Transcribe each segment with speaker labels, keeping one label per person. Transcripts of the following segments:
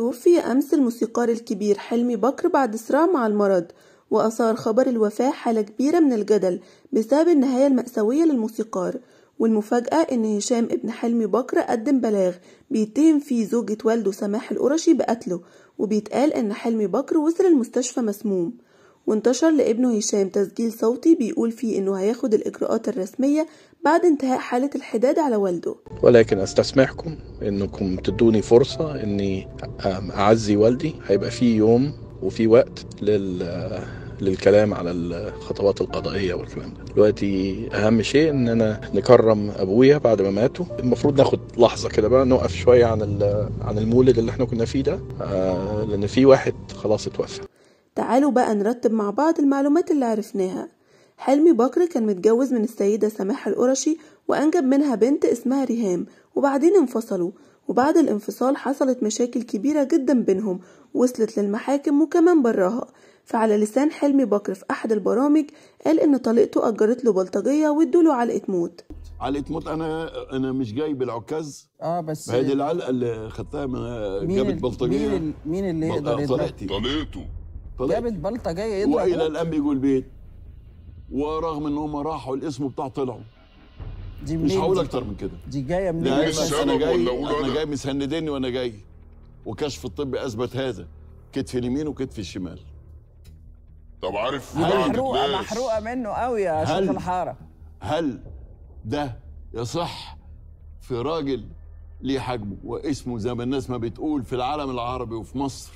Speaker 1: توفي أمس الموسيقار الكبير حلمي بكر بعد صراع مع المرض وأثار خبر الوفاة حالة كبيرة من الجدل بسبب النهاية المأساوية للموسيقار والمفاجأة إن هشام ابن حلمي بكر قدم بلاغ بيتهم فيه زوجة والده سماح القرشي بقتله وبيتقال إن حلمي بكر وصل المستشفى مسموم وانتشر لابنه هشام تسجيل صوتي بيقول فيه انه هياخد الاجراءات الرسميه بعد انتهاء حاله الحداد على والده
Speaker 2: ولكن استسمحكم انكم تدوني فرصه اني اعزي والدي هيبقى في يوم وفي وقت لل للكلام على الخطوات القضائيه والكلام ده دلوقتي اهم شيء ان انا نكرم ابويا بعد ما ماتوا المفروض ناخد لحظه كده بقى نقف شويه عن عن المولد اللي احنا كنا فيه ده آه، لان في واحد خلاص اتوفى
Speaker 1: تعالوا بقى نرتب مع بعض المعلومات اللي عرفناها حلمي بكر كان متجوز من السيدة سماحة القرشي وأنجب منها بنت اسمها ريهام وبعدين انفصلوا وبعد الانفصال حصلت مشاكل كبيرة جدا بينهم وصلت للمحاكم وكمان براها فعلى لسان حلمي بكر في أحد البرامج قال إن طليقته أجرت له بلطجية وادوله علقة موت
Speaker 2: علقة موت أنا أنا مش جاي بالعكاز اه بس هذه العلقة اللي خدتها من جابت بلطجية مين, مين اللي يقدر طليقتي طليقته جابت بلطه جايه يضرب والى الان بيجوا البيت ورغم ان هم راحوا الاسم بتاع طلعوا دي مش هقول اكتر من كده دي جايه من جاي انا جاي انا جاي مسندني وانا جاي وكشف الطب اثبت هذا كتف اليمين وكتف الشمال طب عارف محروقه محروقه منه قوي يا شيخ الحاره هل ده يصح في راجل ليه حجمه واسمه زي ما الناس ما بتقول في العالم العربي وفي مصر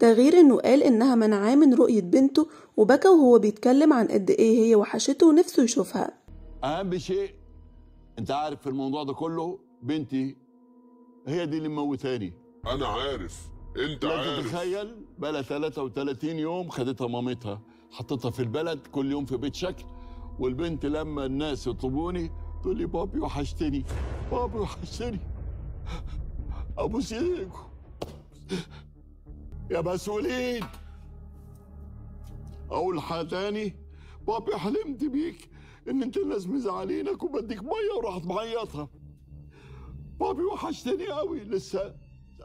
Speaker 1: ده غير انه قال انها منعاه من رؤية بنته وبكى وهو بيتكلم عن قد ايه هي وحشته ونفسه يشوفها
Speaker 2: اهم شيء انت عارف في الموضوع ده كله بنتي هي دي اللي موتاني انا عارف انت عارف تتخيل بلا 33 يوم خدتها مامتها حطيتها في البلد كل يوم في بيت شكل والبنت لما الناس يطلبوني تقول لي بابي وحشتني بابي وحشتني ابوس ايديكم يا مسؤولين اول حاجه تاني بابي حلمت بيك ان انت الناس مزعلينك وبديك ميه وراحت معيطها بابي وحشتني قوي لسه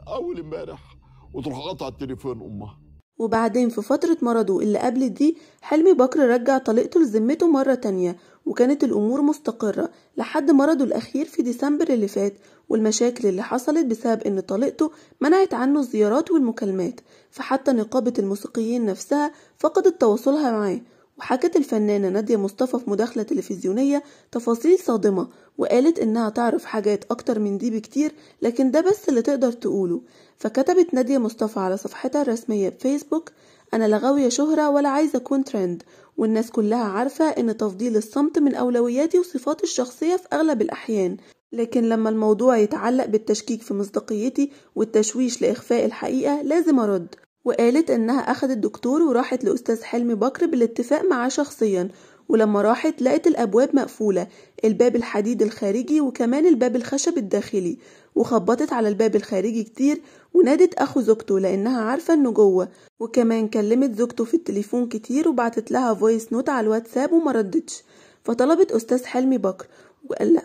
Speaker 2: اول امبارح وتروح قطع التليفون امها
Speaker 1: وبعدين في فترة مرضه اللي قبل دي حلمي بكر رجع طليقته لذمته مرة تانية وكانت الأمور مستقرة لحد مرضه الأخير في ديسمبر اللي فات والمشاكل اللي حصلت بسبب إن طليقته منعت عنه الزيارات والمكالمات فحتى نقابة الموسيقيين نفسها فقدت تواصلها معاه وحكت الفنانة نادية مصطفى في مداخلة تلفزيونية تفاصيل صادمة وقالت إنها تعرف حاجات أكتر من دي بكتير لكن ده بس اللي تقدر تقوله فكتبت نادية مصطفى على صفحتها الرسمية بفيسبوك أنا لا غاوية شهرة ولا عايزة أكون ترند والناس كلها عارفة إن تفضيل الصمت من أولوياتي وصفاتي الشخصية في أغلب الأحيان لكن لما الموضوع يتعلق بالتشكيك في مصداقيتي والتشويش لإخفاء الحقيقة لازم أرد وقالت إنها أخدت دكتور وراحت لأستاذ حلمي بكر بالاتفاق معاه شخصيا ولما راحت لقت الأبواب مقفولة الباب الحديد الخارجي وكمان الباب الخشب الداخلي وخبطت على الباب الخارجي كتير ونادت أخو زوجته لأنها عارفة إنه جوه وكمان كلمت زوجته في التليفون كتير وبعتت لها فويس نوت على الواتساب وما ردتش فطلبت أستاذ حلمي بكر وقال لأ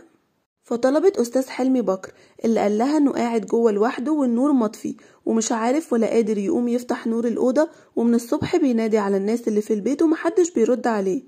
Speaker 1: فطلبت أستاذ حلمي بكر اللي قال لها إنه قاعد جوه لوحده والنور مطفي ومش عارف ولا قادر يقوم يفتح نور الأوضة ومن الصبح بينادي على الناس اللي في البيت ومحدش بيرد عليه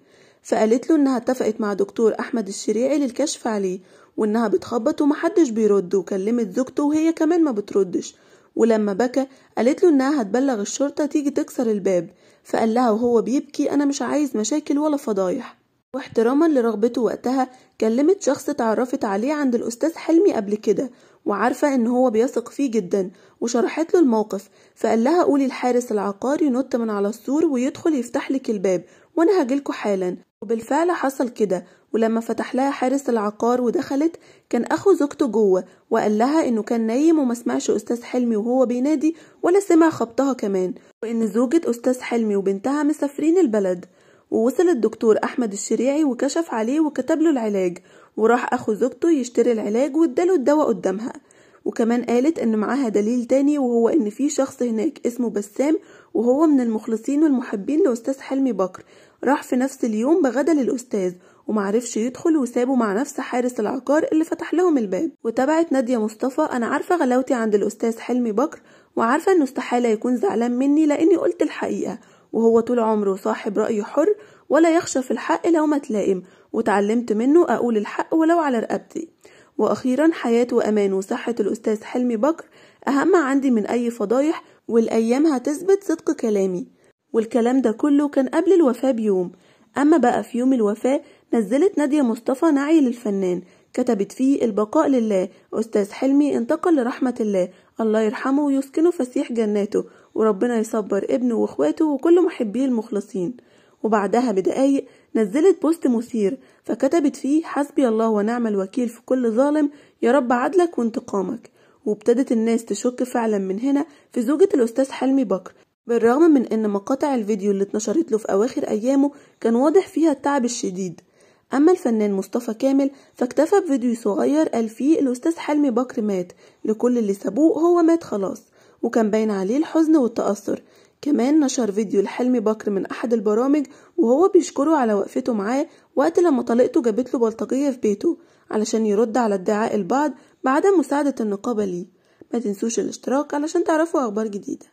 Speaker 1: فقالت له إنها اتفقت مع دكتور أحمد الشريعي للكشف عليه وإنها بتخبط ومحدش بيرد وكلمت زوجته وهي كمان ما بتردش ولما بكى قالت له إنها هتبلغ الشرطة تيجي تكسر الباب فقال لها وهو بيبكي أنا مش عايز مشاكل ولا فضايح واحتراما لرغبته وقتها كلمت شخص اتعرفت عليه عند الأستاذ حلمي قبل كده وعارفة إن هو بيثق فيه جدا وشرحت له الموقف فقال لها قولي الحارس العقار ينط من على السور ويدخل يفتح لك الباب وأنا هجيلكوا حالا وبالفعل حصل كده ولما فتح لها حارس العقار ودخلت كان اخو زوجته جوه وقال لها انه كان نايم وما سمعش استاذ حلمي وهو بينادي ولا سمع خبطها كمان وان زوجة استاذ حلمي وبنتها مسافرين البلد ووصل الدكتور احمد الشريعي وكشف عليه وكتب له العلاج وراح اخو زوجته يشتري العلاج واداله الدواء قدامها وكمان قالت ان معاها دليل تاني وهو ان في شخص هناك اسمه بسام وهو من المخلصين والمحبين لاستاذ حلمي بكر راح في نفس اليوم بغدا للأستاذ ومعرفش يدخل وسابه مع نفس حارس العقار اللي فتح لهم الباب وتابعت نادية مصطفى أنا عارفة غلاوتي عند الأستاذ حلمي بكر وعارفة إنه استحالة يكون زعلان مني لأني قلت الحقيقة وهو طول عمره صاحب رأي حر ولا يخشى في الحق لو ما تلائم وتعلمت منه أقول الحق ولو على رقبتي وأخيرا حياة وأمان وصحة الأستاذ حلمي بكر أهم عندي من أي فضايح والأيام هتثبت صدق كلامي والكلام ده كله كان قبل الوفاة بيوم أما بقى في يوم الوفاة نزلت نادية مصطفى نعي للفنان كتبت فيه البقاء لله أستاذ حلمي انتقل لرحمة الله الله يرحمه ويسكنه فسيح جناته وربنا يصبر ابنه واخواته وكل محبيه المخلصين وبعدها بدقايق نزلت بوست مثير فكتبت فيه حسبي الله ونعم الوكيل في كل ظالم يا رب عدلك وانتقامك وابتدت الناس تشك فعلا من هنا في زوجة الأستاذ حلمي بكر بالرغم من أن مقاطع الفيديو اللي اتنشرت له في أواخر أيامه كان واضح فيها التعب الشديد أما الفنان مصطفى كامل فاكتفى بفيديو صغير قال فيه الأستاذ حلمي بكر مات لكل اللي سابوه هو مات خلاص وكان باين عليه الحزن والتأثر كمان نشر فيديو لحلمي بكر من أحد البرامج وهو بيشكره على وقفته معاه وقت لما طليقته جابت له بلطجية في بيته علشان يرد على ادعاء البعض بعدم مساعدة النقابة ليه ما تنسوش الاشتراك علشان تعرفوا أخبار جديدة